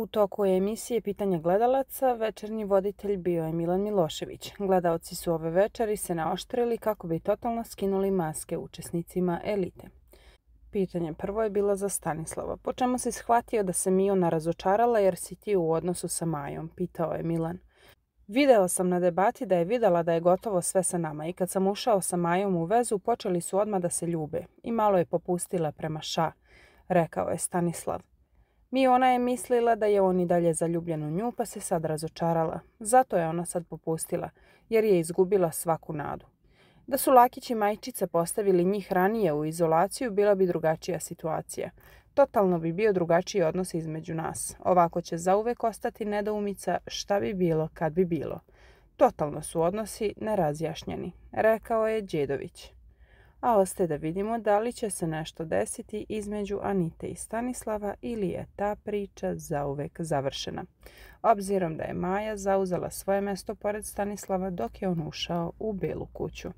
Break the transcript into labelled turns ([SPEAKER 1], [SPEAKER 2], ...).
[SPEAKER 1] U toku je emisije Pitanja gledalaca večernji voditelj bio je Milan Milošević. Gledaoci su ove večeri se naoštrili kako bi totalno skinuli maske učesnicima elite. Pitanje prvo je bilo za Stanislava. Po čemu si shvatio da se Miona razočarala jer si ti u odnosu sa Majom? Pitao je Milan. Videla sam na debati da je videla da je gotovo sve sa nama i kad sam ušao sa Majom u vezu počeli su odmah da se ljube i malo je popustila prema ša, rekao je Stanislav. Mi ona je mislila da je on i dalje zaljubljen u nju pa se sad razočarala. Zato je ona sad popustila jer je izgubila svaku nadu. Da su Lakić i Majčica postavili njih ranije u izolaciju bila bi drugačija situacija. Totalno bi bio drugačiji odnos između nas. Ovako će zauvek ostati nedoumica šta bi bilo kad bi bilo. Totalno su odnosi nerazjašnjeni, rekao je Đedović a ostaje da vidimo da li će se nešto desiti između Anite i Stanislava ili je ta priča zauvek završena. Obzirom da je Maja zauzela svoje mesto pored Stanislava dok je on ušao u belu kuću.